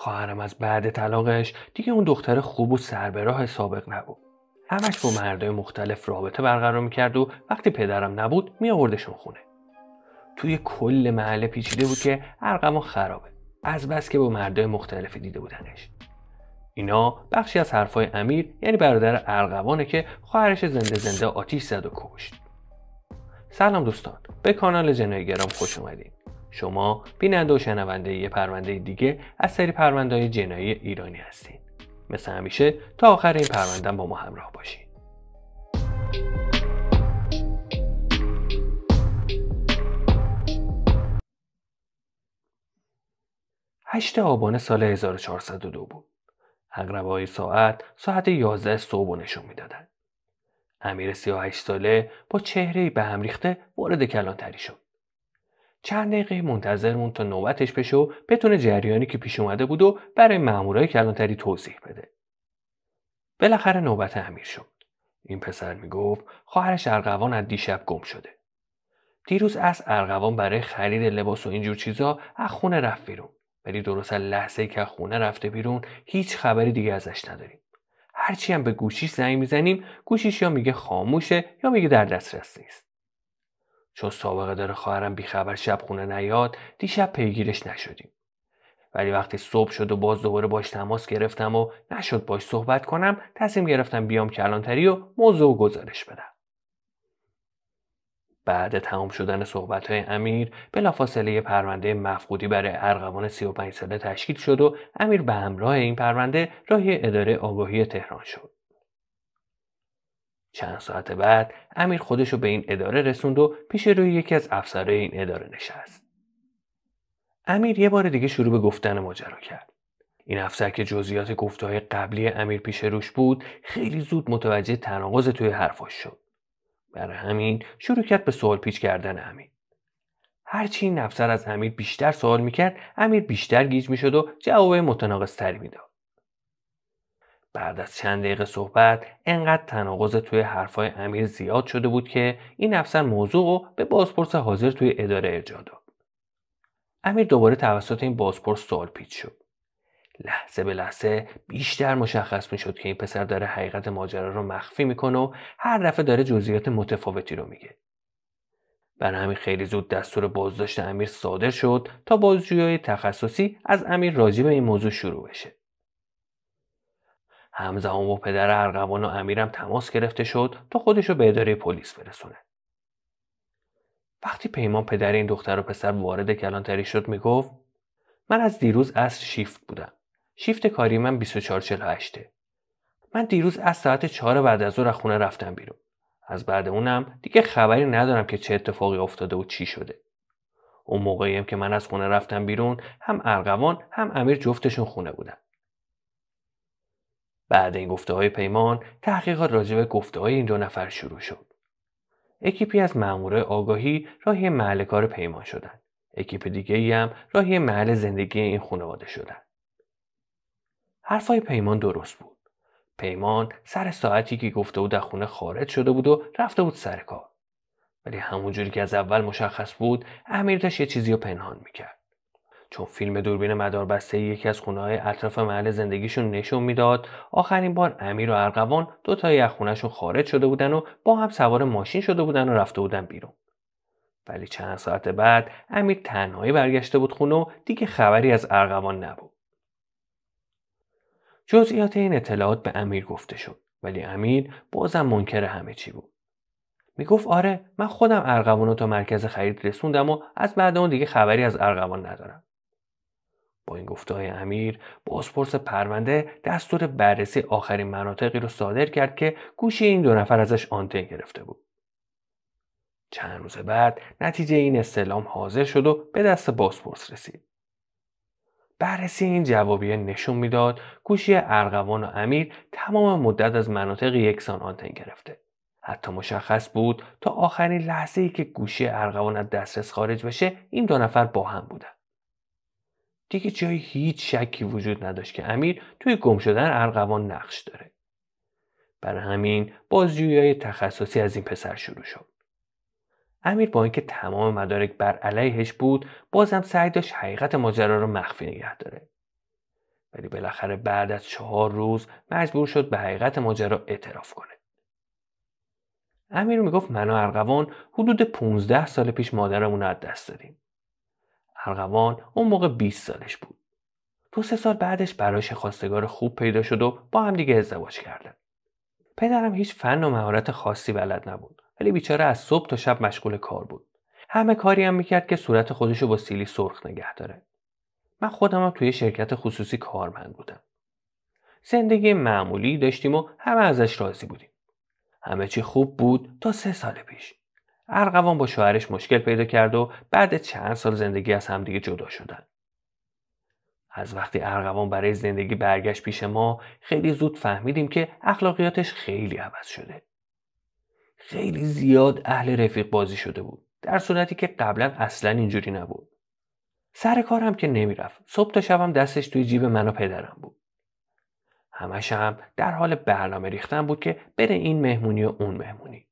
خواهرم از بعد طلاقش دیگه اون دختر خوب و سربراه سابق نبود همش با مردای مختلف رابطه برقرار میکرد و وقتی پدرم نبود آوردشون خونه توی کل محله پیچیده بود که ارقم خرابه از بس که با مردای مختلفی دیده بودنش اینا بخشی از حرفای امیر یعنی برادر ارغوانه که خواهرش زنده زنده آتیش زد و کشت سلام دوستان به کانال جنایگرام خوش اومدید شما بیننده و شنونده یه پرونده دیگه از سری پرونده جنایی ایرانی هستید مثل همیشه تا آخر این پرونده با ما همراه باشید هشت آبان سال 1402 بود. های ساعت ساعت 11 صبح نشون میدادند. امیر 38 ساله با چهره به هم ریخته وارد کلانتری شد. چند دقیقه منتظر موند تا نوبتش بشه و بتونه جریانی که پیش اومده بود و برای مامورای کلانتری توضیح بده بالاخره نوبت امیر شد این پسر میگفت خواهرش ارغوان از دیشب گم شده دیروز از ارغوان برای خرید لباس و اینجور چیزا از خونه رفت بیرون ولی درست لحظه که خونه رفته بیرون هیچ خبری دیگه ازش نداریم هرچی هم به گوشیش زنگ میزنیم گوشیش یا میگه خاموشه یا میگه در دسترس نیست چون سابقه داره خواهرم بیخبر شب خونه نیاد دیشب پیگیرش نشدیم ولی وقتی صبح شد و باز دوباره باش تماس گرفتم و نشد باش صحبت کنم تصمیم گرفتم بیام کلانتری و موضوع گزارش بدم بعد تمام شدن صحبت های امیر بلافاصله یه پرونده مفقودی برای ارغوان 35 ساله تشکیل شد و امیر به همراه این پرونده راهی اداره آگاهی تهران شد چند ساعت بعد امیر خودشو به این اداره رسوند و پیش روی یکی از افسرهای این اداره نشست. امیر یه بار دیگه شروع به گفتن ماجرا کرد. این افسر که جزئیات گفتهای قبلی امیر پیش روش بود خیلی زود متوجه تناقض توی حرفاش شد. برای همین شروع کرد به سوال پیچ کردن امیر. هرچی این افسر از امیر بیشتر سوال میکرد امیر بیشتر گیج میشد و جواب متناقض تری میداد. بعد از چند دقیقه صحبت انقدر تناقض توی حرفای امیر زیاد شده بود که این افسر موضوع رو به بازپرس حاضر توی اداره ارجاع داد امیر دوباره توسط این بازپرس سوال پیچ شد لحظه به لحظه بیشتر مشخص می شد که این پسر داره حقیقت ماجرا رو مخفی میکنه و هر دفعه داره جزئیات متفاوتی رو میگه برای همین خیلی زود دستور بازداشت امیر صادر شد تا بازجویی تخصصی از امیر راجع به این موضوع شروع بشه همزمان و پدر ارغوان و امیرم تماس گرفته شد تا خودش رو به اداره پلیس برسونه وقتی پیمان پدر این دختر و پسر وارد کلانتری شد میگفت من از دیروز اصر شیفت بودم شیفت کاری من 2448 من دیروز از ساعت 4 بعد از ظهر از خونه رفتم بیرون از بعد اونم دیگه خبری ندارم که چه اتفاقی افتاده و چی شده اون موقعیم که من از خونه رفتم بیرون هم ارغوان هم امیر جفتشون خونه بودن بعد این گفته های پیمان تحقیقات راجع به گفته های این دو نفر شروع شد. اکیپی از مامورای آگاهی راهی محل کار پیمان شدند. اکیپ دیگه ای هم راهی محل زندگی این خانواده شدند. حرفای پیمان درست بود. پیمان سر ساعتی که گفته بود در خونه خارج شده بود و رفته بود سر کار. ولی همونجوری که از اول مشخص بود امیر یه چیزی رو پنهان میکرد. چون فیلم دوربین مداربسته یکی از خونه های اطراف محل زندگیشون نشون میداد آخرین بار امیر و ارغوان دو تا از خونهشون خارج شده بودن و با هم سوار ماشین شده بودن و رفته بودن بیرون ولی چند ساعت بعد امیر تنهایی برگشته بود خونه و دیگه خبری از ارغوان نبود جزئیات این اطلاعات به امیر گفته شد ولی امیر بازم منکر همه چی بود میگفت آره من خودم ارغوان رو تا مرکز خرید رسوندم و از بعد اون دیگه خبری از ارغوان ندارم با این گفته های امیر بازپرس پرونده دستور بررسی آخرین مناطقی رو صادر کرد که گوشی این دو نفر ازش آنتن گرفته بود چند روز بعد نتیجه این استعلام حاضر شد و به دست بازپرس رسید بررسی این جوابیه نشون میداد گوشی ارغوان و امیر تمام مدت از مناطق یکسان آنتن گرفته حتی مشخص بود تا آخرین لحظه ای که گوشی ارغوان از دسترس خارج بشه این دو نفر با هم بودن دیگه جایی هیچ شکی وجود نداشت که امیر توی گم شدن ارغوان نقش داره برای همین بازجویی های تخصصی از این پسر شروع شد امیر با اینکه تمام مدارک بر علیهش بود بازم سعی داشت حقیقت ماجرا رو مخفی نگه داره ولی بالاخره بعد از چهار روز مجبور شد به حقیقت ماجرا اعتراف کنه امیر میگفت من و ارغوان حدود 15 سال پیش مادرمون رو از دست دادیم ارغوان اون موقع 20 سالش بود تو سه سال بعدش براش خواستگار خوب پیدا شد و با هم دیگه ازدواج کردن پدرم هیچ فن و مهارت خاصی بلد نبود ولی بیچاره از صبح تا شب مشغول کار بود همه کاری هم میکرد که صورت خودشو با سیلی سرخ نگه داره من هم توی شرکت خصوصی کارمند بودم زندگی معمولی داشتیم و همه ازش راضی بودیم همه چی خوب بود تا سه سال پیش ارقوان با شوهرش مشکل پیدا کرد و بعد چند سال زندگی از همدیگه جدا شدن از وقتی ارقوان برای زندگی برگشت پیش ما خیلی زود فهمیدیم که اخلاقیاتش خیلی عوض شده خیلی زیاد اهل رفیق بازی شده بود در صورتی که قبلا اصلا اینجوری نبود سر کارم که نمیرفت صبح تا شبم دستش توی جیب من و پدرم بود همش هم در حال برنامه ریختن بود که بره این مهمونی و اون مهمونی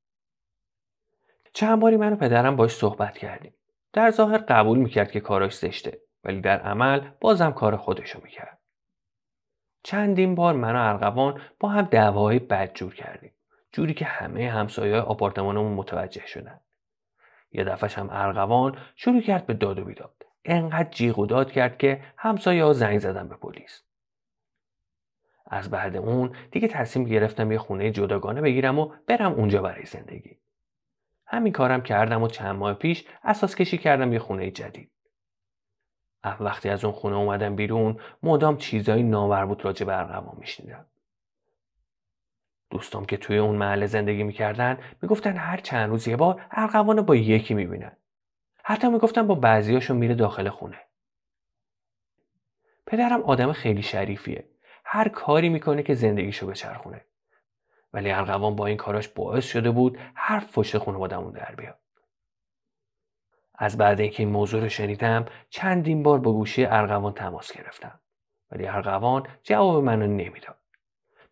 چند باری من و پدرم باش صحبت کردیم در ظاهر قبول میکرد که کاراش زشته ولی در عمل بازم کار خودشو میکرد چندین بار من و ارغوان با هم بد جور کردیم جوری که همه همسایه های آپارتمانمون متوجه شدن یه دفعش هم ارغوان شروع کرد به داد و بیداد انقدر جیغ و داد کرد که همسایه ها زنگ زدن به پلیس از بعد اون دیگه تصمیم گرفتم یه خونه جداگانه بگیرم و برم اونجا برای زندگی همین کارم کردم و چند ماه پیش اساس کشی کردم یه خونه جدید وقتی از اون خونه اومدم بیرون مدام چیزایی نامربوط راجع به ارقوام میشنیدم دوستام که توی اون محله زندگی میکردن میگفتن هر چند روز یه بار ارقوان با یکی میبینن حتی میگفتن با بعضیاشون میره داخل خونه پدرم آدم خیلی شریفیه هر کاری میکنه که زندگیشو بچرخونه ولی ارغوان با این کاراش باعث شده بود هر فش خانوادمون در بیاد از بعد اینکه این موضوع رو شنیدم چندین بار با گوشی ارغوان تماس گرفتم ولی ارغوان جواب منو نمیداد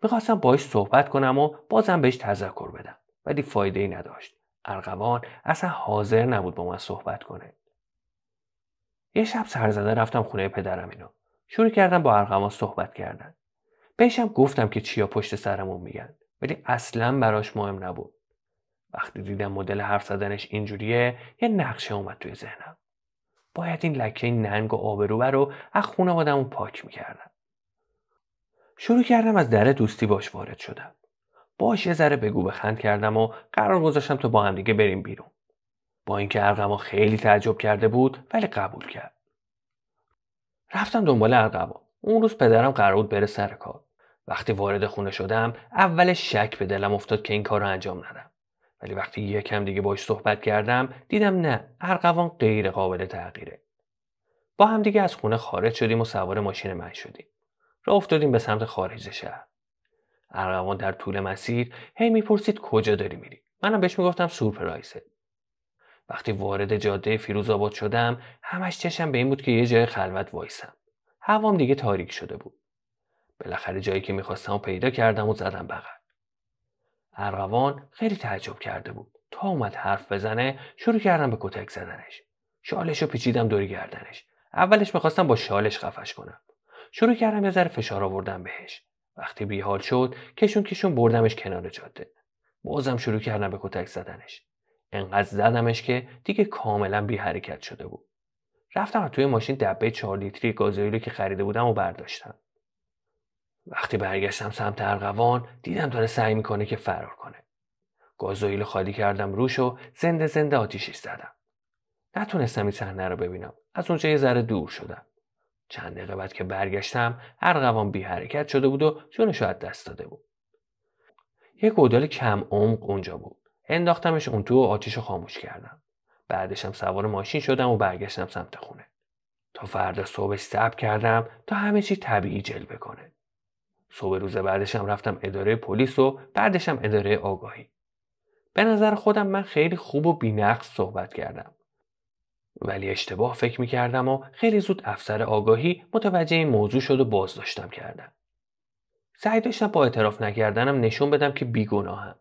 میخواستم باهاش صحبت کنم و بازم بهش تذکر بدم ولی فایده ای نداشت ارغوان اصلا حاضر نبود با من صحبت کنه یه شب سرزده رفتم خونه پدرم اینو شروع کردم با ارغوان صحبت کردن بهشم گفتم که چیا پشت سرمون میگن ولی اصلا براش مهم نبود وقتی دیدم مدل حرف زدنش اینجوریه یه نقشه اومد توی ذهنم باید این لکه ننگ و آبرو رو از خونوادم پاک میکردم شروع کردم از در دوستی باش وارد شدم باش یه ذره بگو بخند کردم و قرار گذاشتم تا با هم دیگه بریم بیرون با اینکه ارقما خیلی تعجب کرده بود ولی قبول کرد رفتم دنبال ارقما اون روز پدرم قرار بود بره سر کار وقتی وارد خونه شدم اول شک به دلم افتاد که این کار رو انجام ندم ولی وقتی یکم دیگه باش صحبت کردم دیدم نه قوان غیر قابل تغییره با هم دیگه از خونه خارج شدیم و سوار ماشین من شدیم راه افتادیم به سمت خارج شهر ارقوان در طول مسیر هی میپرسید کجا داری میری منم بهش میگفتم سورپرایزه وقتی وارد جاده فیروز آباد شدم همش چشم به این بود که یه جای خلوت وایسم هوام دیگه تاریک شده بود بالاخره جایی که میخواستم و پیدا کردم و زدم بغل ارغوان خیلی تعجب کرده بود تا اومد حرف بزنه شروع کردم به کتک زدنش شالش رو پیچیدم دور گردنش اولش میخواستم با شالش خفش کنم شروع کردم یه ذره فشار آوردم بهش وقتی بیحال شد کشون کشون بردمش کنار جاده بازم شروع کردم به کتک زدنش انقدر زدمش که دیگه کاملا بی حرکت شده بود رفتم توی ماشین دبه چهار لیتری رو که خریده بودم و برداشتم وقتی برگشتم سمت ارغوان دیدم داره سعی میکنه که فرار کنه گازوئیل خالی کردم روش و زنده زنده آتیشش زدم نتونستم این صحنه رو ببینم از اونجا یه ذره دور شدم چند دقیقه بعد که برگشتم ارغوان بی حرکت شده بود و جونش از دست داده بود یه گودال کم عمق اونجا بود انداختمش اون تو و آتیش رو خاموش کردم بعدشم سوار ماشین شدم و برگشتم سمت خونه تا فردا صبحش سب کردم تا همه چی طبیعی جلوه کنه صبح روز بعدشم رفتم اداره پلیس و بعدشم اداره آگاهی به نظر خودم من خیلی خوب و بینقص صحبت کردم ولی اشتباه فکر می کردم و خیلی زود افسر آگاهی متوجه این موضوع شد و بازداشتم کردم سعی داشتم با اعتراف نکردنم نشون بدم که بیگناهم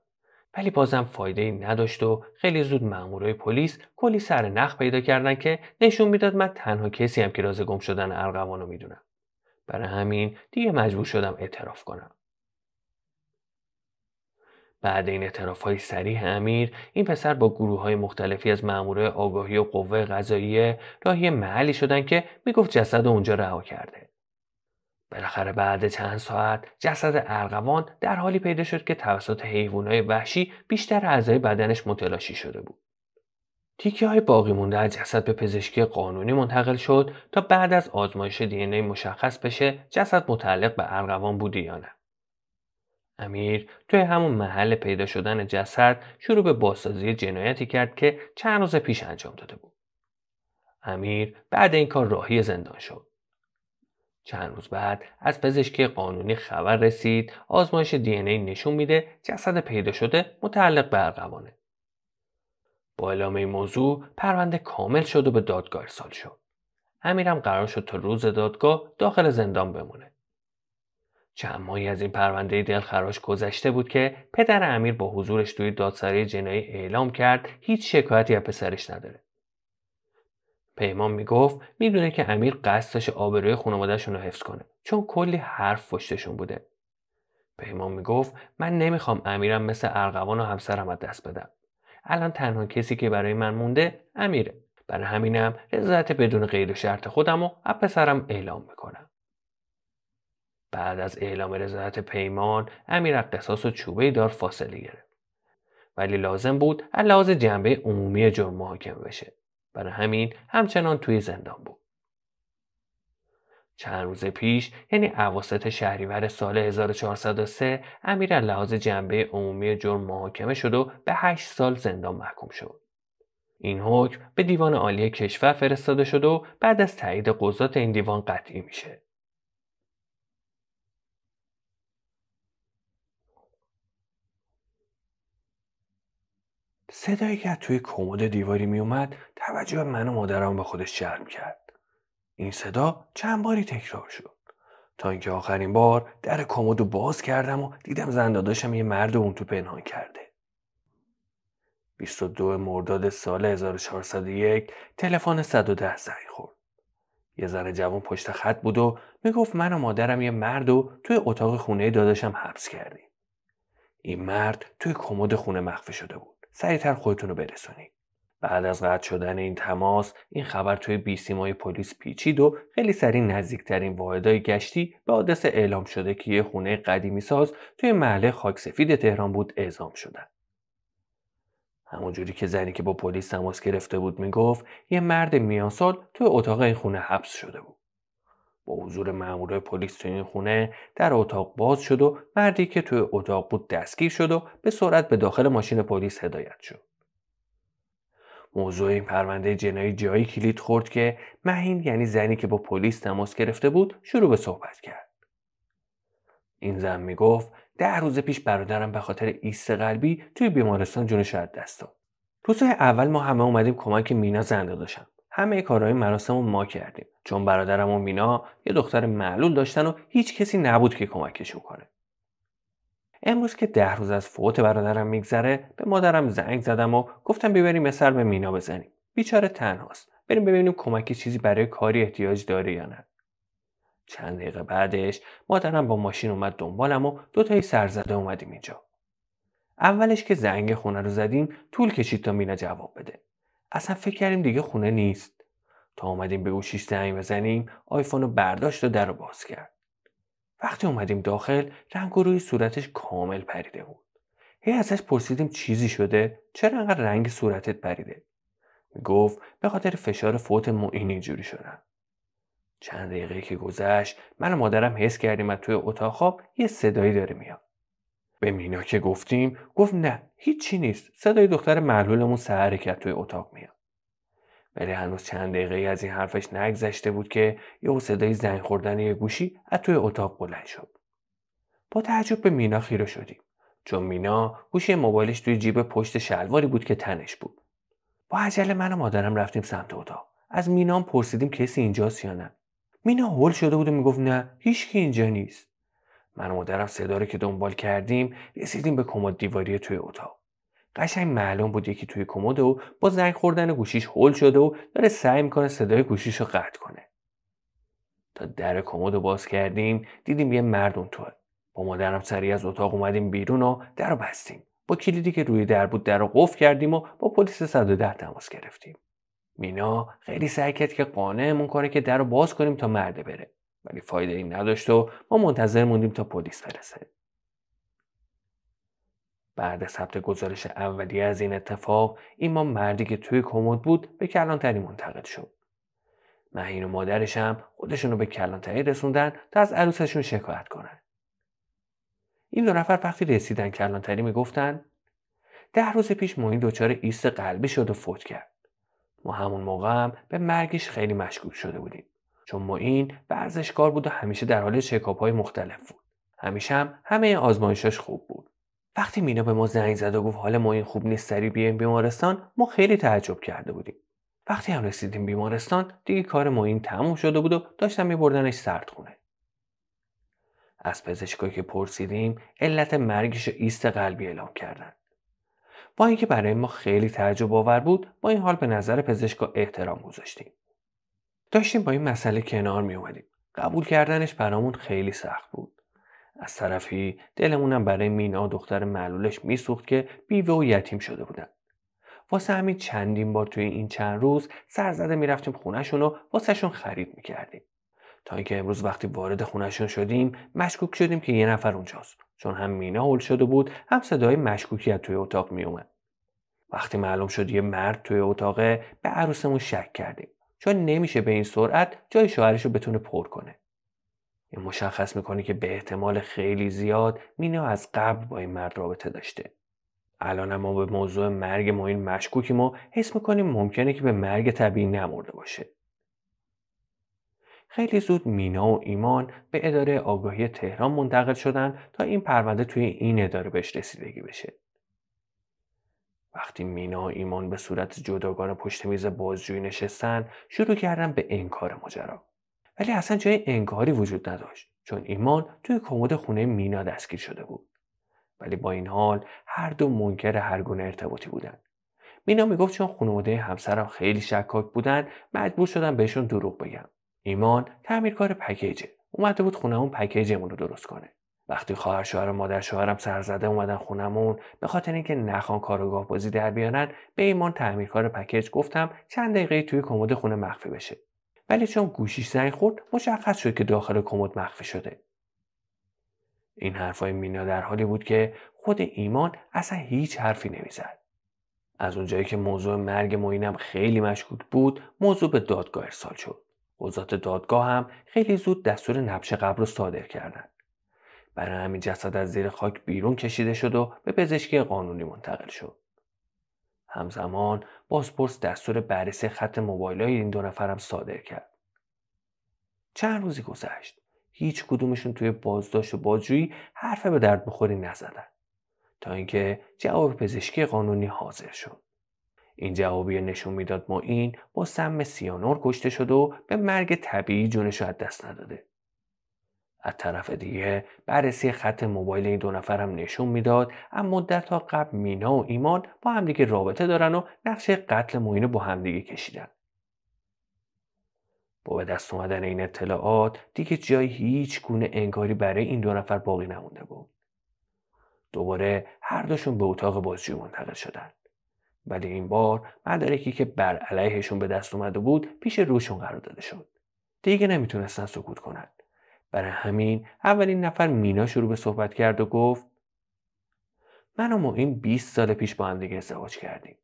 ولی بازم فایده ای نداشت و خیلی زود مامورای پلیس کلی سر نخ پیدا کردن که نشون میداد من تنها کسی هم که راز گم شدن ارغوانو میدونم برای همین دیگه مجبور شدم اعتراف کنم بعد این اعتراف های سریح امیر این پسر با گروه های مختلفی از معموره آگاهی و قوه غذایی راهی محلی شدن که میگفت جسد اونجا رها کرده بالاخره بعد چند ساعت جسد ارغوان در حالی پیدا شد که توسط حیوانات وحشی بیشتر اعضای بدنش متلاشی شده بود تیکه های باقی مونده از جسد به پزشکی قانونی منتقل شد تا بعد از آزمایش دی مشخص بشه جسد متعلق به ارغوان بوده یا نه. امیر توی همون محل پیدا شدن جسد شروع به بازسازی جنایتی کرد که چند روز پیش انجام داده بود. امیر بعد این کار راهی زندان شد. چند روز بعد از پزشکی قانونی خبر رسید آزمایش دی نشون میده جسد پیدا شده متعلق به ارغوانه. با اعلام این موضوع پرونده کامل شد و به دادگاه ارسال شد امیرم قرار شد تا روز دادگاه داخل زندان بمونه چند ماهی از این پرونده دلخراش گذشته بود که پدر امیر با حضورش توی دادسرای جنایی اعلام کرد هیچ شکایتی از پسرش نداره پیمان میگفت میدونه که امیر قصدش آبروی خانوادهشون رو حفظ کنه چون کلی حرف پشتشون بوده پیمان میگفت من نمیخوام امیرم مثل ارغوان و همسرم از دست بدم الان تنها کسی که برای من مونده امیره برای همینم رضایت بدون غیر شرط خودم و پسرم اعلام میکنم بعد از اعلام رضایت پیمان امیر قصاص و چوبه دار فاصله گرفت ولی لازم بود از لحاظ جنبه عمومی جرم محاکمه بشه برای همین همچنان توی زندان بود چند روز پیش یعنی اواسط شهریور سال 1403 امیر لحاظ جنبه عمومی جرم محاکمه شد و به 8 سال زندان محکوم شد. این حکم به دیوان عالی کشور فرستاده شد و بعد از تایید قضات این دیوان قطعی میشه. صدایی که توی کمد دیواری میومد توجه من و مادرم به خودش جلب کرد. این صدا چند باری تکرار شد تا اینکه آخرین بار در کمد باز کردم و دیدم زن داداشم یه مرد اون تو پنهان کرده 22 مرداد سال 1401 تلفن 110 زنگ خورد. یه زن جوان پشت خط بود و میگفت من و مادرم یه مرد و توی اتاق خونه داداشم حبس کردیم. این مرد توی کمد خونه مخفی شده بود. سریعتر خودتون رو برسونید. بعد از قطع شدن این تماس این خبر توی بیسیمای پلیس پیچید و خیلی سریع نزدیکترین واحدای گشتی به آدرس اعلام شده که یه خونه قدیمی ساز توی محله خاک سفید تهران بود اعزام شدن همونجوری که زنی که با پلیس تماس گرفته بود میگفت یه مرد میانسال توی اتاق این خونه حبس شده بود با حضور مامورای پلیس توی این خونه در اتاق باز شد و مردی که توی اتاق بود دستگیر شد و به سرعت به داخل ماشین پلیس هدایت شد موضوع این پرونده جنایی جایی کلید خورد که مهین یعنی زنی که با پلیس تماس گرفته بود شروع به صحبت کرد این زن گفت ده روز پیش برادرم به خاطر ایست قلبی توی بیمارستان جونش از دست داد روزهای اول ما همه اومدیم کمک مینا زنده داشتم همه کارهای مراسم ما کردیم چون برادرم و مینا یه دختر معلول داشتن و هیچ کسی نبود که کمکش کنه امروز که ده روز از فوت برادرم میگذره به مادرم زنگ زدم و گفتم ببریم سر به مینا بزنیم بیچاره تنهاست بریم ببینیم کمکی چیزی برای کاری احتیاج داره یا نه چند دقیقه بعدش مادرم با ماشین اومد دنبالم و دوتایی زده اومدیم اینجا اولش که زنگ خونه رو زدیم طول کشید تا مینا جواب بده اصلا فکر کردیم دیگه خونه نیست تا اومدیم به گوشیش زنگ بزنیم آیفون رو برداشت و در رو باز کرد وقتی اومدیم داخل رنگ روی صورتش کامل پریده بود هی ازش پرسیدیم چیزی شده چرا انقدر رنگ صورتت پریده گفت به خاطر فشار فوت معین اینجوری شدم چند دقیقه که گذشت من و مادرم حس کردیم از توی اتاق خواب یه صدایی داره میاد به مینا که گفتیم گفت نه هیچی نیست صدای دختر معلولمون سهره که توی اتاق میاد ولی هنوز چند دقیقه از این حرفش نگذشته بود که یه صدای زنگ خوردن یه گوشی از توی اتاق بلند شد با تعجب به مینا خیره شدیم چون مینا گوشی موبایلش توی جیب پشت شلواری بود که تنش بود با عجله من و مادرم رفتیم سمت اتاق از مینا هم پرسیدیم کسی اینجاست یا نه مینا هول شده بود و میگفت نه هیچکی اینجا نیست من و مادرم صدا که دنبال کردیم رسیدیم به کمد دیواری توی اتاق قشنگ معلوم بود یکی توی کمد و با زنگ خوردن گوشیش هول شده و داره سعی میکنه صدای گوشیش رو قطع کنه تا در کمد باز کردیم دیدیم یه مرد اون توه با مادرم سریع از اتاق اومدیم بیرون و در رو بستیم با کلیدی که روی در بود در رو قفل کردیم و با پلیس 110 تماس گرفتیم مینا خیلی سعی کرد که قانعمون کنه که در رو باز کنیم تا مرده بره ولی فایده این نداشت و ما منتظر موندیم تا پلیس برسه بعد ثبت گزارش اولیه از این اتفاق ایمان مردی که توی کمد بود به کلانتری منتقل شد مهین و مادرش هم خودشون رو به کلانتری رسوندن تا از عروسشون شکایت کنن این دو نفر وقتی رسیدن کلانتری میگفتن ده روز پیش معین دچار ایست قلبی شد و فوت کرد ما همون موقع هم به مرگش خیلی مشکوک شده بودیم چون معین ورزشکار بود و همیشه در حال شکاپ های مختلف بود همیشه هم همه آزمایشاش خوب بود وقتی مینا به ما زنگ زد و گفت حال ما این خوب نیست سری بیایم بیمارستان ما خیلی تعجب کرده بودیم وقتی هم رسیدیم بیمارستان دیگه کار ما این تموم شده بود و داشتن میبردنش سردخونه از پزشکایی که پرسیدیم علت مرگش ایست قلبی اعلام کردند با اینکه برای ما خیلی تعجب آور بود با این حال به نظر پزشکا احترام گذاشتیم داشتیم با این مسئله کنار می اومدیم قبول کردنش برامون خیلی سخت بود از طرفی دلمونم برای مینا دختر معلولش میسوخت که بیوه و یتیم شده بودن واسه همین چندین بار توی این چند روز سر زده میرفتیم خونهشون و واسهشون خرید میکردیم تا اینکه امروز وقتی وارد خونهشون شدیم مشکوک شدیم که یه نفر اونجاست چون هم مینا هول شده بود هم صدای مشکوکیت توی اتاق میومد وقتی معلوم شد یه مرد توی اتاقه به عروسمون شک کردیم چون نمیشه به این سرعت جای شوهرش رو بتونه پر کنه این مشخص میکنه که به احتمال خیلی زیاد مینا از قبل با این مرد رابطه داشته الان ما به موضوع مرگ این مشکوکی ما حس میکنیم ممکنه که به مرگ طبیعی نمرده باشه خیلی زود مینا و ایمان به اداره آگاهی تهران منتقل شدن تا این پرونده توی این اداره بهش رسیدگی بشه وقتی مینا و ایمان به صورت جداگانه پشت میز بازجویی نشستن شروع کردن به انکار ماجرا ولی اصلا جای انکاری وجود نداشت چون ایمان توی کمد خونه مینا دستگیر شده بود ولی با این حال هر دو منکر هر گونه ارتباطی بودند مینا میگفت چون خانواده همسرم خیلی شکاک بودن مجبور شدم بهشون دروغ بگم ایمان تعمیرکار پکیجه اومده بود خونمون پکیجمون رو درست کنه وقتی خواهر شوهر و مادر شوهرم سر زده اومدن خونمون به خاطر اینکه نخوان کارگاه بازی در بیانن، به ایمان تعمیرکار پکیج گفتم چند دقیقه توی کمد خونه مخفی بشه ولی چون گوشیش زنگ خورد مشخص شد که داخل کمد مخفی شده این حرفای مینا در حالی بود که خود ایمان اصلا هیچ حرفی نمیزد از اونجایی که موضوع مرگ معینم خیلی مشکوک بود موضوع به دادگاه ارسال شد قضات دادگاه هم خیلی زود دستور نبش قبر رو صادر کردند برای همین جسد از زیر خاک بیرون کشیده شد و به پزشکی قانونی منتقل شد همزمان بازپرس دستور بررسی خط موبایل های این دو نفرم صادر کرد چند روزی گذشت هیچ کدومشون توی بازداشت و بازجویی حرف به درد بخوری نزدن تا اینکه جواب پزشکی قانونی حاضر شد این جوابی نشون میداد ما این با سم سیانور کشته شد و به مرگ طبیعی جونش از دست نداده از طرف دیگه بررسی خط موبایل این دو نفر هم نشون میداد اما مدت ها قبل مینا و ایمان با همدیگه رابطه دارن و نقش قتل موینه با همدیگه کشیدن با به دست اومدن این اطلاعات دیگه جای هیچ گونه انگاری برای این دو نفر باقی نمونده بود دوباره هر دوشون به اتاق بازجویی منتقل شدند ولی این بار مدارکی که بر علیهشون به دست اومده بود پیش روشون قرار داده شد دیگه نمیتونستن سکوت کنند برای همین اولین نفر مینا شروع به صحبت کرد و گفت من و این 20 سال پیش با هم ازدواج کردیم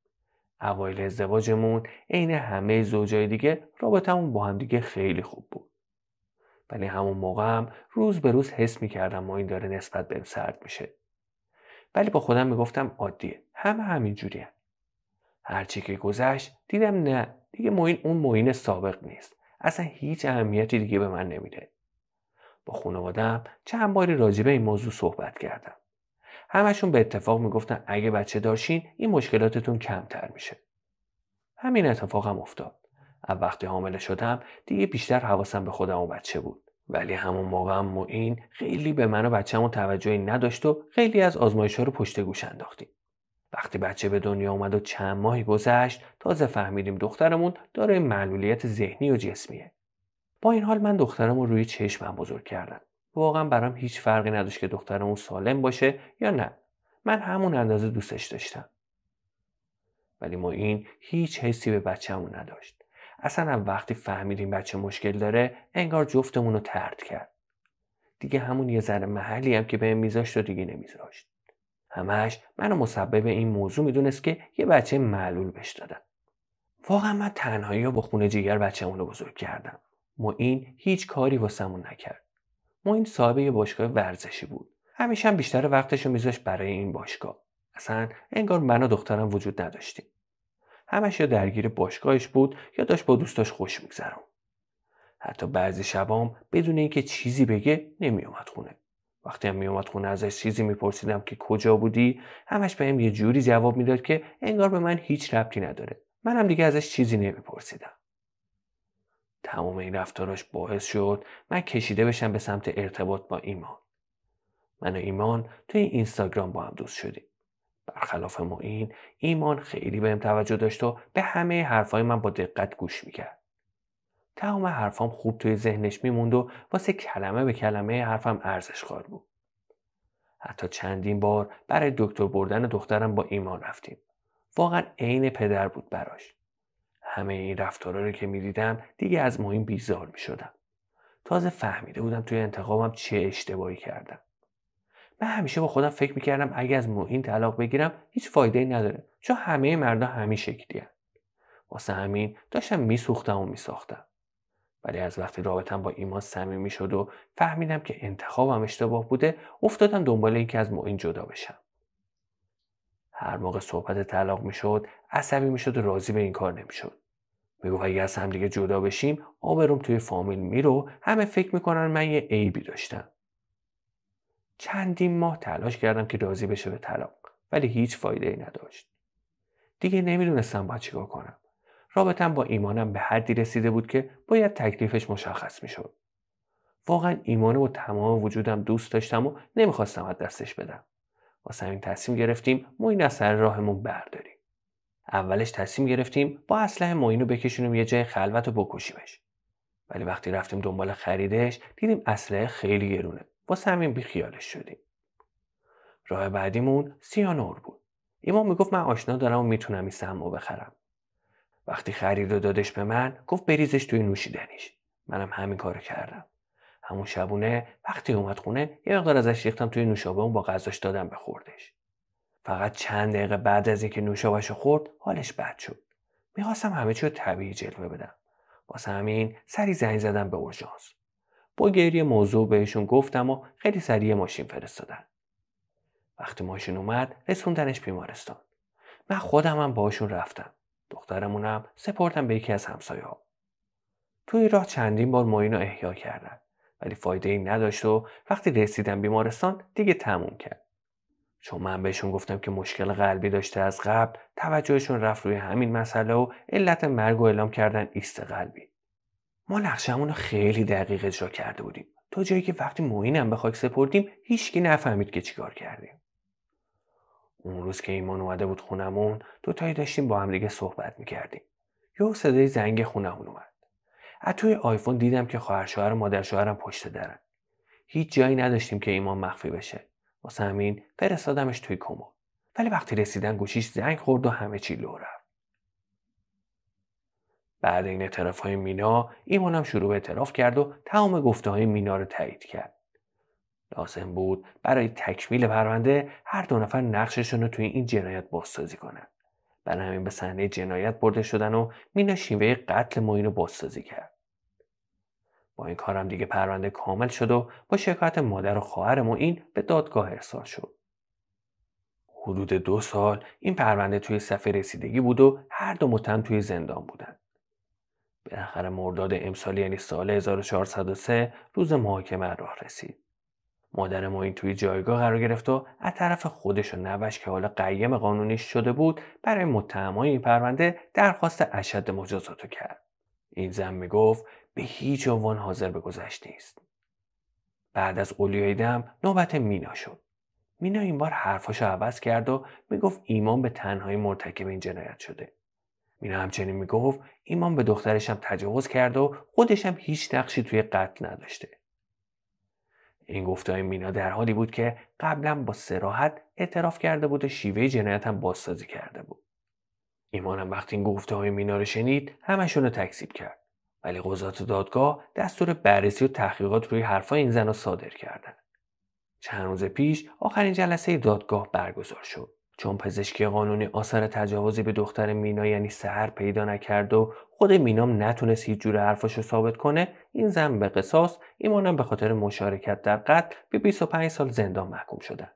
اوایل ازدواجمون عین همه زوجای دیگه رابطمون با هم دیگه خیلی خوب بود ولی همون موقع هم روز به روز حس میکردم ما این داره نسبت بهم سرد میشه ولی با خودم گفتم عادیه همه همین جوریه هم. هرچی که گذشت دیدم نه دیگه معین اون معین سابق نیست اصلا هیچ اهمیتی دیگه به من نمیده با خانوادم چند باری راجبه این موضوع صحبت کردم همشون به اتفاق میگفتن اگه بچه داشتین این مشکلاتتون کمتر میشه همین اتفاقم افتاد از وقتی حامله شدم دیگه بیشتر حواسم به خودم و بچه بود ولی همون موقع هم این خیلی به من و همون توجهی نداشت و خیلی از ها رو پشت گوش انداختیم وقتی بچه به دنیا اومد و چند ماهی گذشت تازه فهمیدیم دخترمون داره معلولیت ذهنی و جسمیه با این حال من دخترم رو روی چشمم بزرگ کردم واقعا برام هیچ فرقی نداشت که دخترمون سالم باشه یا نه من همون اندازه دوستش داشتم ولی ما این هیچ حسی به بچهمون نداشت اصلا هم وقتی فهمیدیم بچه مشکل داره انگار جفتمون رو ترد کرد دیگه همون یه ذره محلی هم که به میذاشت و دیگه نمیذاشت همش منو مسبب این موضوع میدونست که یه بچه معلول بهش دادم واقعا من تنهایی و با خونه جیگر اون رو بزرگ کردم معین هیچ کاری واسمون نکرد معین صاحب یه باشگاه ورزشی بود همیشه هم بیشتر وقتش رو میذاشت برای این باشگاه اصلا انگار من و دخترم وجود نداشتیم همش یا درگیر باشگاهش بود یا داشت با دوستاش خوش میگذرم حتی بعضی شبام بدون اینکه چیزی بگه نمیومد خونه وقتی هم میومد خونه ازش چیزی میپرسیدم که کجا بودی همش بهم یه جوری جواب میداد که انگار به من هیچ ربطی نداره منم دیگه ازش چیزی نمیپرسیدم تمام این رفتاراش باعث شد من کشیده بشم به سمت ارتباط با ایمان من و ایمان توی اینستاگرام با هم دوست شدیم برخلاف ما این ایمان خیلی بهم توجه داشت و به همه حرفهای من با دقت گوش میکرد تمام حرفام خوب توی ذهنش میموند و واسه کلمه به کلمه حرفم ارزش خواهد بود حتی چندین بار برای دکتر بردن دخترم با ایمان رفتیم واقعا عین پدر بود براش همه این رفتارا رو که میدیدم دیگه از مهم بیزار شدم. تازه فهمیده بودم توی انتقامم چه اشتباهی کردم من همیشه با خودم فکر کردم اگه از معین طلاق بگیرم هیچ فایده ای نداره چون همه مردا همین شکلی هم. واسه همین داشتم میسوختم و میساختم ولی از وقتی رابطم با ایمان صمیمی شد و فهمیدم که انتخابم اشتباه بوده افتادم دنبال اینکه از معین جدا بشم هر موقع صحبت طلاق میشد عصبی میشد و راضی به این کار نمیشد میگفت اگه از هم دیگه جدا بشیم آبروم توی فامیل میرو همه فکر میکنن من یه عیبی داشتم چندین ماه تلاش کردم که راضی بشه به طلاق ولی هیچ فایده ای نداشت دیگه نمیدونستم باید چیکار کنم رابطم با ایمانم به حدی رسیده بود که باید تکلیفش مشخص میشد واقعا ایمان و تمام وجودم دوست داشتم و نمیخواستم از دستش بدم واسه همین تصمیم گرفتیم ما این سر راهمون برداریم اولش تصمیم گرفتیم با اسلحه ماینو بکشونیم یه جای خلوت و بکشیمش ولی وقتی رفتیم دنبال خریدش دیدیم اسلحه خیلی گرونه با همین بیخیالش شدیم راه بعدیمون سیانور بود ایمان میگفت من آشنا دارم و میتونم این سمو بخرم وقتی خرید و دادش به من گفت بریزش توی نوشیدنیش منم همین کارو کردم همون شبونه وقتی اومد خونه یه مقدار ازش ریختم توی نوشابه اون با غذاش دادم به فقط چند دقیقه بعد از اینکه نوشابش خورد حالش بد شد میخواستم همه چی رو طبیعی جلوه بدم واسه همین سری زنگ زدم به اورژانس با گریه موضوع بهشون گفتم و خیلی سریع ماشین فرستادن وقتی ماشین اومد رسوندنش بیمارستان من خودمم باشون رفتم دخترمونم سپردم به یکی از همسایه ها توی راه چندین بار ماین رو احیا کردن ولی فایده ای نداشت و وقتی رسیدم بیمارستان دیگه تموم کرد چون من بهشون گفتم که مشکل قلبی داشته از قبل توجهشون رفت روی همین مسئله و علت مرگ و اعلام کردن ایست قلبی ما نقشمون رو خیلی دقیق اجرا کرده بودیم تا جایی که وقتی موینم به خاک سپردیم هیچکی نفهمید که چیکار کردیم اون روز که ایمان اومده بود خونمون دوتایی داشتیم با هم صحبت میکردیم یهو صدای زنگ خونمون اومد از توی آیفون دیدم که خواهرشوهر و مادر پشت درن هیچ جایی نداشتیم که ایمان مخفی بشه واسه همین فرستادمش توی کمو. ولی وقتی رسیدن گوشیش زنگ خورد و همه چی لو رفت بعد این اعتراف های مینا ایمان هم شروع به اعتراف کرد و تمام گفته های مینا رو تایید کرد لازم بود برای تکمیل پرونده هر دو نفر نقششون رو توی این جنایت بازسازی کنند برای همین به صحنه جنایت برده شدن و مینا شیوه قتل موین رو بازسازی کرد با این کارم دیگه پرونده کامل شد و با شکایت مادر و خواهر ما این به دادگاه ارسال شد حدود دو سال این پرونده توی صفحه رسیدگی بود و هر دو متهم توی زندان بودند بالاخره مرداد امسال یعنی سال 1403 روز محاکمه راه رسید مادر ما این توی جایگاه قرار گرفت و از طرف خودش و نوش که حالا قیم قانونی شده بود برای متهمای این پرونده درخواست اشد مجازاتو کرد این زن میگفت به هیچ عنوان حاضر به گذشت نیست بعد از اولیایده نوبت مینا شد مینا این بار حرفاشو عوض کرد و میگفت ایمان به تنهایی مرتکب این جنایت شده مینا همچنین میگفت ایمان به دخترش هم تجاوز کرد و خودش هم هیچ نقشی توی قتل نداشته این گفتهای مینا در حالی بود که قبلا با سراحت اعتراف کرده بود و شیوه جنایت هم بازسازی کرده بود ایمان هم وقتی این گفته های مینا رو شنید همشون رو تکذیب کرد ولی قضات دادگاه دستور بررسی و تحقیقات روی حرفای این زن صادر کردند چند روز پیش آخرین جلسه دادگاه برگزار شد. چون پزشکی قانونی آثار تجاوزی به دختر مینا یعنی سهر پیدا نکرد و خود مینام نتونست هیچ جور حرفش رو ثابت کنه این زن به قصاص ایمانم به خاطر مشارکت در قتل به 25 سال زندان محکوم شدن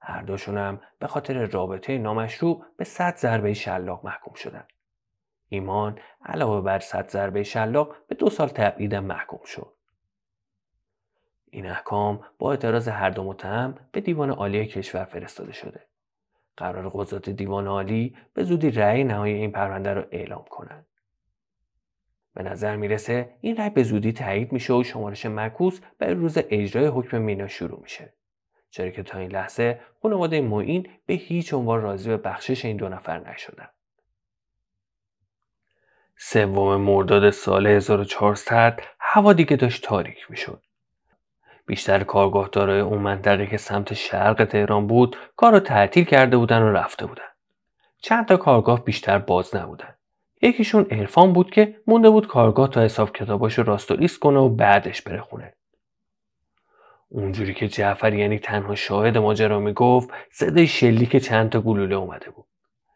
هر دوشون هم به خاطر رابطه نامشروع به 100 ضربه شلاق محکوم شدن ایمان علاوه بر صد ضربه شلاق به دو سال تبعیدم محکوم شد این احکام با اعتراض هر دو متهم به دیوان عالی کشور فرستاده شده قرار قضات دیوان عالی به زودی رأی نهایی این پرونده را اعلام کنند به نظر میرسه این رأی به زودی تایید میشه و شمارش مکوس به روز اجرای حکم مینا شروع میشه چرا که تا این لحظه خانواده معین به هیچ عنوان راضی به بخشش این دو نفر نشدند سوم مرداد سال 1400 هوا دیگه داشت تاریک میشد. بیشتر دارای اون منطقه که سمت شرق تهران بود کار رو تعطیل کرده بودن و رفته بودن. چند تا کارگاه بیشتر باز نبودن. یکیشون ارفان بود که مونده بود کارگاه تا حساب کتاباشو راست و لیست کنه و بعدش بره خونه. اونجوری که جعفر یعنی تنها شاهد ماجرا میگفت صدای شلیک چند تا گلوله اومده بود.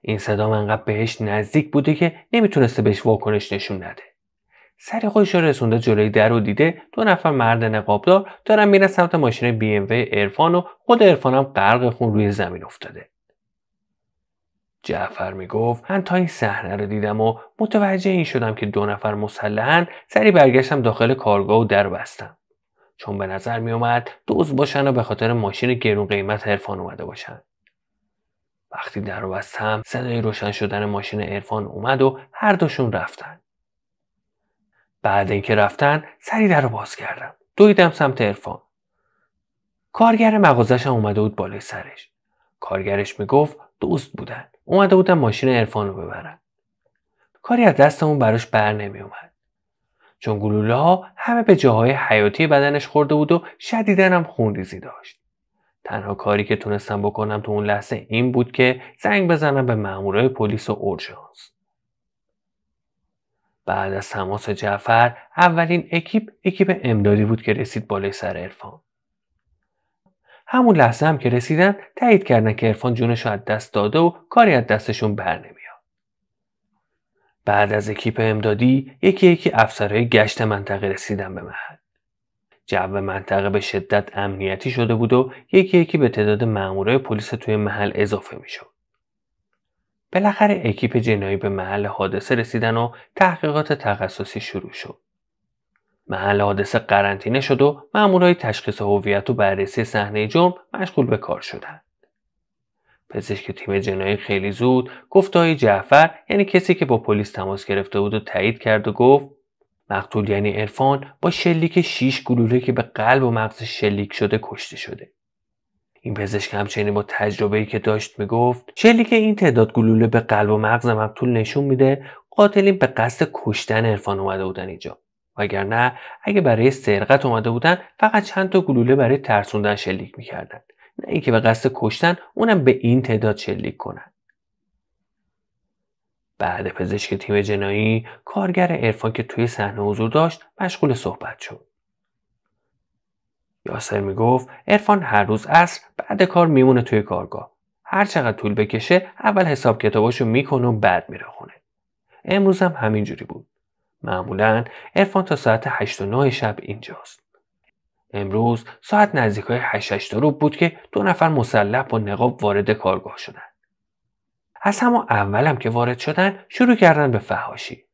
این صدا انقدر بهش نزدیک بوده که نمیتونسته بهش واکنش نشون نده سری خودش رسونده جلوی در و دیده دو نفر مرد نقابدار دارن میرن سمت ماشین بی ام ارفان و خود ارفان هم غرق خون روی زمین افتاده جعفر میگفت من تا این صحنه رو دیدم و متوجه این شدم که دو نفر مسلحن سری برگشتم داخل کارگاه و در بستم چون به نظر میومد دوز باشن و به خاطر ماشین گرون قیمت عرفان اومده باشن وقتی در رو بستم صدای روشن شدن ماشین عرفان اومد و هر دوشون رفتن بعد اینکه رفتن سری در رو باز کردم دویدم سمت عرفان کارگر مغازش هم اومده بود بالای سرش کارگرش میگفت دوست بودن اومده بودن ماشین عرفان رو ببرن کاری از دستمون براش بر نمی اومد چون گلوله ها همه به جاهای حیاتی بدنش خورده بود و شدیدن هم خونریزی داشت تنها کاری که تونستم بکنم تو اون لحظه این بود که زنگ بزنم به مامورای پلیس و اورژانس بعد از تماس جعفر اولین اکیپ اکیپ امدادی بود که رسید بالای سر ارفان. همون لحظه هم که رسیدن تایید کردن که ارفان جونش از دست داده و کاری از دستشون بر نمیاد بعد از اکیپ امدادی یکی یکی افسرهای گشت منطقه رسیدن به محل جو منطقه به شدت امنیتی شده بود و یکی یکی به تعداد مامورای پلیس توی محل اضافه میشد. بالاخره اکیپ جنایی به محل حادثه رسیدن و تحقیقات تخصصی شروع شد. محل حادثه قرنطینه شد و مامورای تشخیص هویت و بررسی صحنه جرم مشغول به کار شدند. پزشک تیم جنایی خیلی زود گفت جعفر یعنی کسی که با پلیس تماس گرفته بود و تایید کرد و گفت مقتول یعنی ارفان با شلیک 6 گلوله که به قلب و مغز شلیک شده کشته شده این پزشک همچنین با تجربه ای که داشت میگفت شلیک این تعداد گلوله به قلب و مغز مقتول نشون میده قاتلین به قصد کشتن ارفان اومده بودن اینجا نه اگه برای سرقت اومده بودن فقط چند تا گلوله برای ترسوندن شلیک میکردن نه اینکه به قصد کشتن اونم به این تعداد شلیک کنند. بعد پزشک تیم جنایی کارگر ارفان که توی صحنه حضور داشت مشغول صحبت شد یاسر میگفت ارفان هر روز عصر بعد کار میمونه توی کارگاه هر چقدر طول بکشه اول حساب کتاباشو میکنه و بعد میره خونه امروز هم همینجوری بود معمولا ارفان تا ساعت 8 و 9 شب اینجاست امروز ساعت نزدیک های 8 رو بود که دو نفر مسلح با نقاب وارد کارگاه شدند از همون اولم که وارد شدن شروع کردن به فهاشی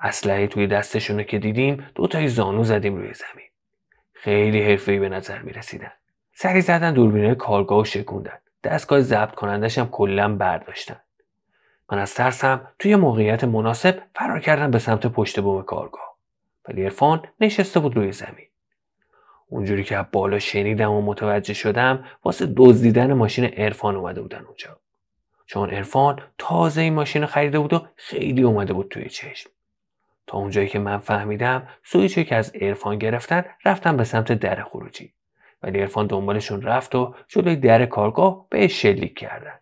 اسلحه توی دستشونو که دیدیم دوتایی زانو زدیم روی زمین خیلی حرفه‌ای به نظر می رسیدن سری زدن دوربینای کارگاه و شکوندن دستگاه ضبط کنندش هم کلا برداشتن من از ترسم توی موقعیت مناسب فرار کردم به سمت پشت بوم کارگاه ولی عرفان نشسته بود روی زمین اونجوری که بالا شنیدم و متوجه شدم واسه دزدیدن ماشین عرفان اومده بودن اونجا چون عرفان تازه این ماشین خریده بود و خیلی اومده بود توی چشم تا اونجایی که من فهمیدم سویچی که از ارفان گرفتن رفتن به سمت در خروجی ولی عرفان دنبالشون رفت و جلوی در کارگاه به شلیک کردن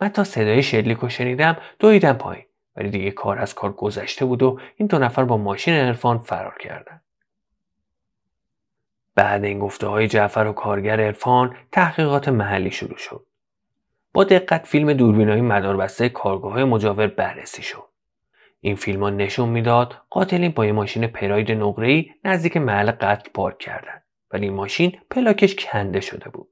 من تا صدای شلیک رو شنیدم دویدم پایین ولی دیگه کار از کار گذشته بود و این دو نفر با ماشین ارفان فرار کردن بعد این گفته های جعفر و کارگر عرفان تحقیقات محلی شروع شد با دقت فیلم دوربینایی مداربسته کارگاه مجاور بررسی شد این فیلم ها نشون میداد قاتلین با یه ماشین پراید نقره‌ای نزدیک محل قتل پارک کردن ولی این ماشین پلاکش کنده شده بود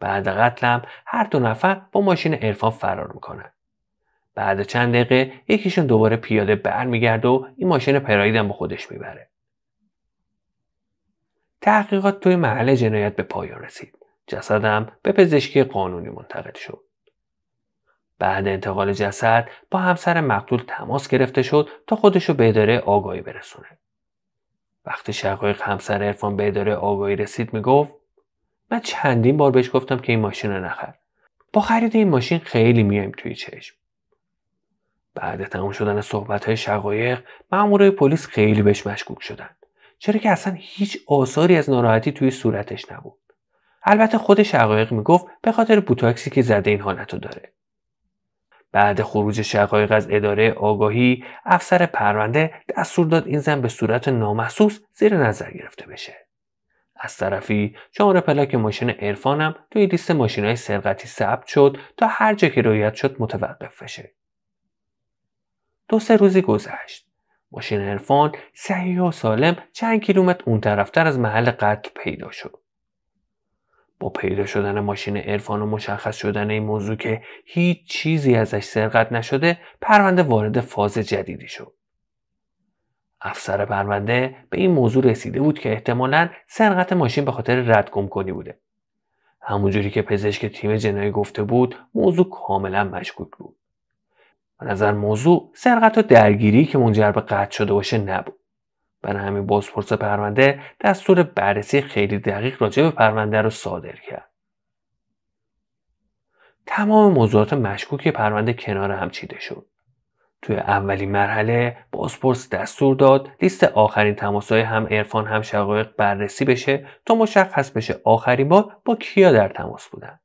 بعد قتلم هر دو نفر با ماشین ارفان فرار میکنن بعد چند دقیقه یکیشون دوباره پیاده برمیگرده و این ماشین پرایدم با خودش میبره تحقیقات توی محل جنایت به پایان رسید جسدم به پزشکی قانونی منتقل شد. بعد انتقال جسد با همسر مقتول تماس گرفته شد تا خودشو به اداره آگاهی برسونه. وقتی شقایق همسر عرفان به اداره آگاهی رسید میگفت من چندین بار بهش گفتم که این ماشین رو نخر. با خرید این ماشین خیلی میایم توی چشم. بعد تمام شدن صحبت های شقایق مامورای پلیس خیلی بهش مشکوک شدن چرا که اصلا هیچ آثاری از ناراحتی توی صورتش نبود البته خود شقایق میگفت به خاطر بوتاکسی که زده این حالت رو داره بعد خروج شقایق از اداره آگاهی افسر پرونده دستور داد این زن به صورت نامحسوس زیر نظر گرفته بشه از طرفی شماره پلاک ماشین عرفانم توی لیست ماشین های سرقتی ثبت شد تا هر جا که رویت شد متوقف بشه دو سه روزی گذشت ماشین ارفان صحیح و سالم چند کیلومتر اون طرفتر از محل قتل پیدا شد با پیدا شدن ماشین عرفان و مشخص شدن این موضوع که هیچ چیزی ازش سرقت نشده پرونده وارد فاز جدیدی شد افسر پرونده به این موضوع رسیده بود که احتمالا سرقت ماشین به خاطر ردگم کنی بوده همونجوری که پزشک تیم جنایی گفته بود موضوع کاملا مشکوک بود به نظر موضوع سرقت و درگیری که منجر به قطع شده باشه نبود برای همین بازپرس پرونده دستور بررسی خیلی دقیق راجع به پرونده رو صادر کرد تمام موضوعات مشکوک پرونده کنار هم چیده شد توی اولین مرحله بازپرس دستور داد لیست آخرین تماسهای هم عرفان هم شقایق بررسی بشه تا مشخص بشه آخرین بار با کیا در تماس بودن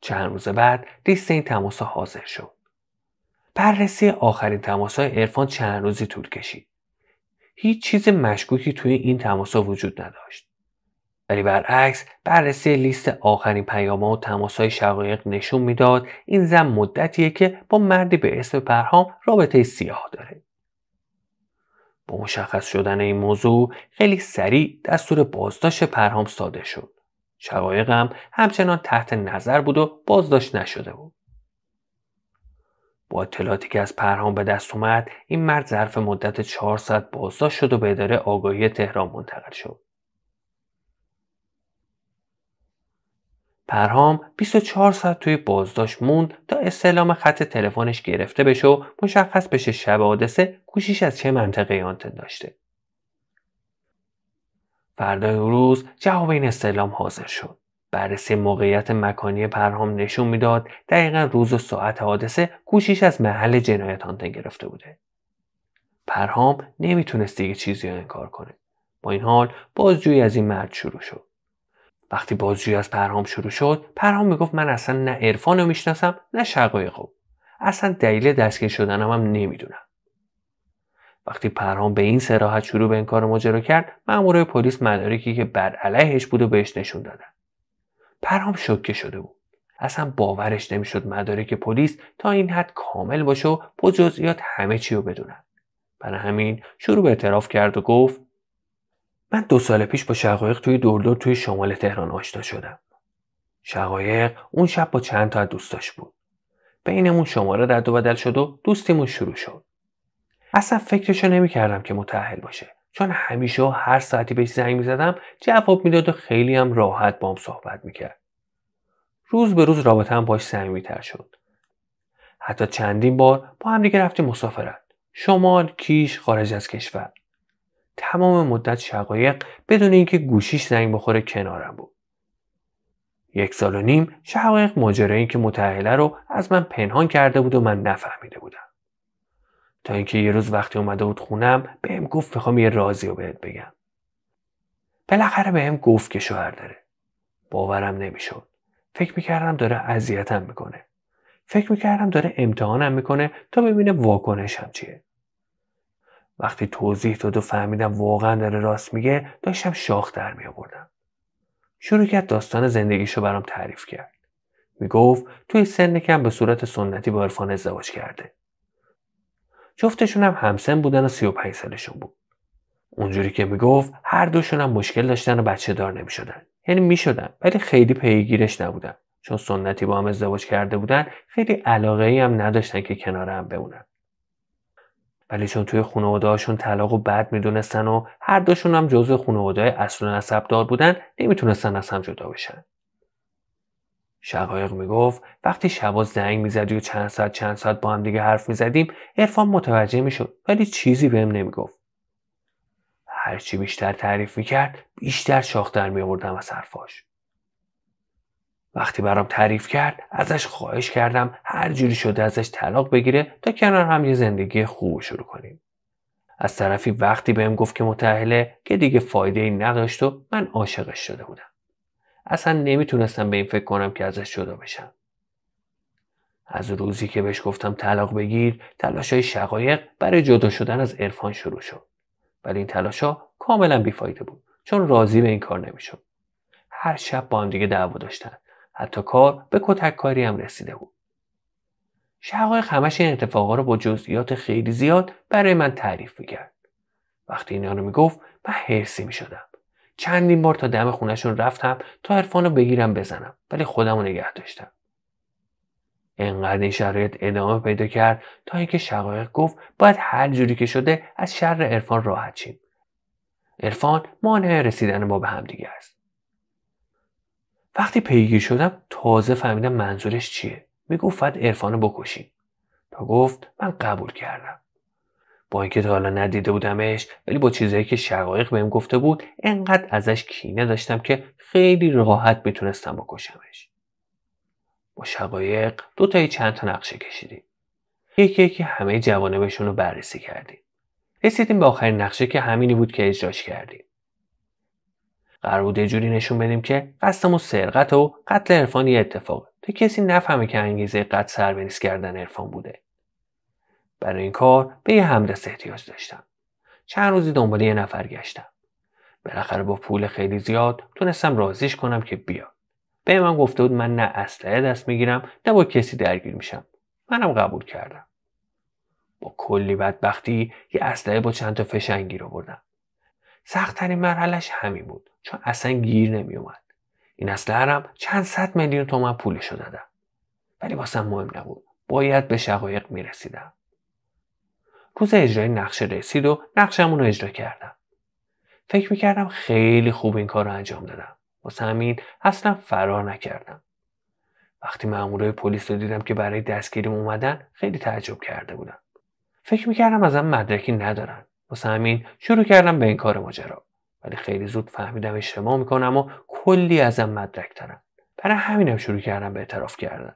چند روز بعد لیست این تماسها حاضر شد بررسی آخرین تماسهای عرفان چند روزی طول کشید هیچ چیز مشکوکی توی این تماس وجود نداشت. ولی برعکس بررسی لیست آخرین پیام و تماس های شقایق نشون میداد این زن مدتیه که با مردی به اسم پرهام رابطه سیاه داره. با مشخص شدن این موضوع خیلی سریع دستور بازداشت پرهام ساده شد. شقایق هم همچنان تحت نظر بود و بازداشت نشده بود. با اطلاعاتی که از پرهام به دست اومد این مرد ظرف مدت چهار ساعت بازداشت شد و به اداره آگاهی تهران منتقل شد پرهام 24 ساعت توی بازداشت موند تا استعلام خط تلفنش گرفته بشه و مشخص بشه شب حادثه گوشیش از چه منطقه آنتن داشته فردای روز جواب این استعلام حاضر شد بررسی موقعیت مکانی پرهام نشون میداد دقیقا روز و ساعت حادثه گوشیش از محل جنایت آنتن گرفته بوده پرهام نمیتونست دیگه چیزی رو انکار کنه با این حال بازجویی از این مرد شروع شد وقتی بازجویی از پرهام شروع شد پرهام میگفت من اصلا نه عرفان رو میشناسم نه شقایقو اصلا دلیل دستگیر شدنم هم نمیدونم وقتی پرهام به این سراحت شروع به انکار ماجرا کرد مامورای پلیس مدارکی که بر علیهش بود و بهش نشون دادن پرهام شوکه شده بود اصلا باورش نمیشد مدارک پلیس تا این حد کامل باشه و با جزئیات همه چی رو بدونن برای همین شروع به اعتراف کرد و گفت من دو سال پیش با شقایق توی دوردور توی شمال تهران آشنا شدم شقایق اون شب با چند تا از دوستاش بود بینمون شماره رد و بدل شد و دوستیمون شروع شد اصلا فکرشو نمیکردم که متأهل باشه چون همیشه و هر ساعتی بهش زنگ میزدم جواب میداد و خیلی هم راحت با هم صحبت میکرد روز به روز هم باش صمیمیتر شد حتی چندین بار با هم دیگه رفتیم مسافرت شمال کیش خارج از کشور تمام مدت شقایق بدون اینکه گوشیش زنگ بخوره کنارم بود یک سال و نیم شقایق ماجرای که متعهله رو از من پنهان کرده بود و من نفهمیده بودم تا اینکه یه روز وقتی اومده بود خونم بهم گفت میخوام یه رازی رو بهت بگم بالاخره بهم گفت که شوهر داره باورم نمیشد فکر میکردم داره اذیتم میکنه فکر میکردم داره امتحانم میکنه تا ببینه واکنشم چیه وقتی توضیح داد و فهمیدم واقعا داره راست میگه داشتم شاخ در میآوردم شروع کرد داستان زندگیش رو برام تعریف کرد میگفت توی سن کم به صورت سنتی با عرفان ازدواج کرده جفتشون هم همسن بودن و 35 سالشون بود اونجوری که میگفت هر دوشون هم مشکل داشتن و بچه دار نمیشدن یعنی میشدن ولی خیلی پیگیرش نبودن چون سنتی با هم ازدواج کرده بودن خیلی علاقه ای هم نداشتن که کنار هم بمونن ولی چون توی خانواده هاشون طلاق و بد میدونستن و هر دوشون هم جزو خانواده اصل و نسب دار بودن نمیتونستن از هم جدا بشن شقایق میگفت وقتی شبا زنگ میزدی و چند ساعت چند ساعت با هم دیگه حرف میزدیم عرفان متوجه میشد ولی چیزی بهم نمیگفت هرچی بیشتر تعریف میکرد بیشتر شاخ در میآوردم از حرفاش وقتی برام تعریف کرد ازش خواهش کردم هر جوری شده ازش طلاق بگیره تا کنار هم یه زندگی خوب شروع کنیم از طرفی وقتی بهم گفت که متأهله که دیگه فایده ای نداشت و من عاشقش شده بودم اصلا نمیتونستم به این فکر کنم که ازش جدا بشم از روزی که بهش گفتم طلاق بگیر تلاش های شقایق برای جدا شدن از عرفان شروع شد ولی این تلاش ها کاملا بیفایده بود چون راضی به این کار نمیشد هر شب با هم دیگه دعوا داشتن حتی کار به کتک کاری هم رسیده بود شقایق همش این اتفاقا رو با جزئیات خیلی زیاد برای من تعریف میکرد وقتی اینا رو میگفت من حرسی میشدم چندین بار تا دم خونهشون رفتم تا عرفان رو بگیرم بزنم ولی خودم رو نگه داشتم انقدر این شرایط ادامه پیدا کرد تا اینکه شقایق گفت باید هر جوری که شده از شر عرفان راحت شیم عرفان مانع رسیدن ما به همدیگه است وقتی پیگیر شدم تازه فهمیدم منظورش چیه میگفت باید عرفان بکشیم تا گفت من قبول کردم با اینکه تا حالا ندیده بودمش ولی با چیزهایی که شقایق بهم گفته بود انقدر ازش کینه داشتم که خیلی راحت میتونستم بکشمش با شقایق دو تایی چند تا نقشه کشیدیم یکی یکی همه جوانبشون رو بررسی کردیم رسیدیم به آخرین نقشه که همینی بود که اجراش کردیم قرار بود جوری نشون بدیم که قصدمون سرقت و قتل عرفان یه اتفاق تا کسی نفهمه که انگیزه قتل سربنیس کردن عرفان بوده برای این کار به یه همدست احتیاج داشتم چند روزی دنبال یه نفر گشتم بالاخره با پول خیلی زیاد تونستم راضیش کنم که بیا. به من گفته بود من نه اسلحه دست میگیرم نه با کسی درگیر میشم منم قبول کردم با کلی بدبختی یه اسلحه با چند تا فشنگ گیر بردم. سختترین مرحلش همین بود چون اصلا گیر نمی اومد. این اسلحه رم چند صد میلیون تومن پولشو دادم ولی واسم مهم نبود باید به شقایق میرسیدم روز اجرای نقشه رسید و نقشمون رو اجرا کردم فکر میکردم خیلی خوب این کار رو انجام دادم واسه همین اصلا فرار نکردم وقتی مامورای پلیس رو دیدم که برای دستگیریم اومدن خیلی تعجب کرده بودم فکر میکردم ازم مدرکی ندارن واسه همین شروع کردم به این کار ماجرا ولی خیلی زود فهمیدم اشتباه میکنم و کلی ازم مدرک دارم برای همینم شروع کردم به اعتراف کردن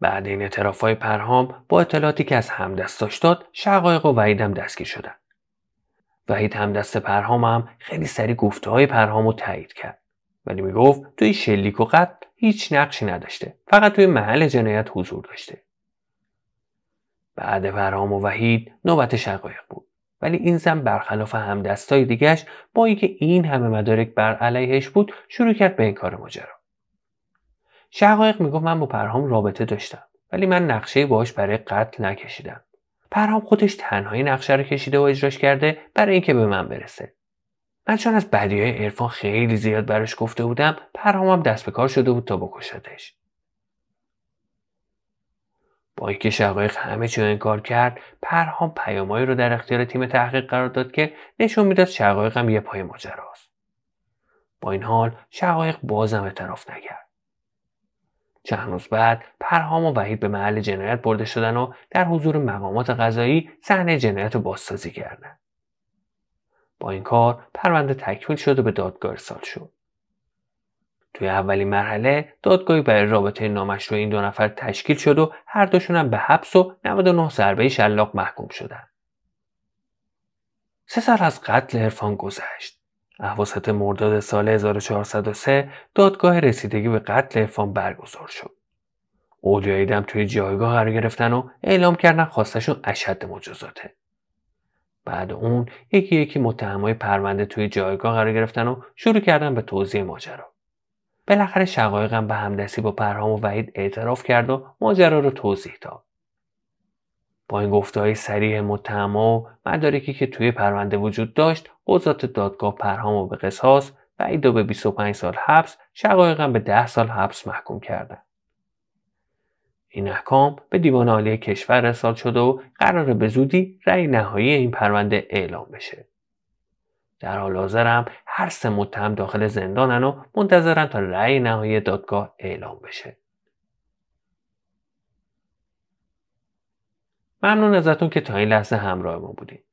بعد این های پرهام با اطلاعاتی که از همدستاش داد شقایق و وحید هم دستگیر شدن وحید همدست پرهام هم خیلی سری گفته های پرهام رو تایید کرد ولی میگفت توی شلیک و قتل هیچ نقشی نداشته فقط توی محل جنایت حضور داشته بعد پرهام و وحید نوبت شقایق بود ولی این زن برخلاف همدستای دیگش با اینکه این همه مدارک بر علیهش بود شروع کرد به این کار ماجرا شقایق میگفت من با پرهام رابطه داشتم ولی من نقشه باهاش برای قتل نکشیدم پرهام خودش تنهایی نقشه رو کشیده و اجراش کرده برای اینکه به من برسه من چون از بدیهای عرفان خیلی زیاد براش گفته بودم پرهام هم دست به کار شده بود تا بکشدش با اینکه شقایق همه چی انکار کرد پرهام پیامایی رو در اختیار تیم تحقیق قرار داد که نشون میداد شقایقم یه پای ماجراست با این حال شقایق بازم اعتراف نکرد چند روز بعد پرهام و وحید به محل جنایت برده شدن و در حضور مقامات قضایی صحنه جنایت رو بازسازی کردن. با این کار پرونده تکمیل شد و به دادگاه ارسال شد توی اولین مرحله دادگاهی برای رابطه نامشروع این دو نفر تشکیل شد و هر دوشون هم به حبس و 99 ضربه شلاق محکوم شدند سه سال از قتل عرفان گذشت اواسط مرداد سال 1403 دادگاه رسیدگی به قتل افان برگزار شد. اولیای دم توی جایگاه قرار گرفتن و اعلام کردن خواستشون اشد مجازاته. بعد اون یکی یکی متهمای پرونده توی جایگاه قرار گرفتن و شروع کردن به توضیح ماجرا. بالاخره شقایقم به همدستی با پرهام و وحید اعتراف کرد و ماجرا رو توضیح داد. با این گفته های سریح و مدارکی که توی پرونده وجود داشت قضات دادگاه و به قصاص بعید به 25 سال حبس شقایقم به 10 سال حبس محکوم کردند این احکام به دیوان عالی کشور رسال شده و قرار به زودی رأی نهایی این پرونده اعلام بشه در حال حاضر هر سه متهم داخل زندانن و منتظرن تا رأی نهایی دادگاه اعلام بشه ممنون ازتون که تا این لحظه همراه ما بودید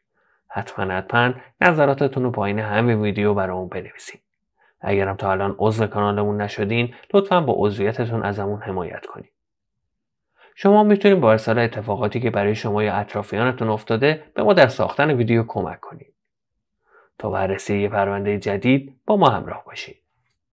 حتما حتما نظراتتون رو پایین همین ویدیو برامون بنویسید اگرم تا الان عضو کانالمون نشدین لطفا با عضویتتون ازمون حمایت کنید شما میتونید با ارسال اتفاقاتی که برای شما یا اطرافیانتون افتاده به ما در ساختن ویدیو کمک کنید تا بررسی یه پرونده جدید با ما همراه باشید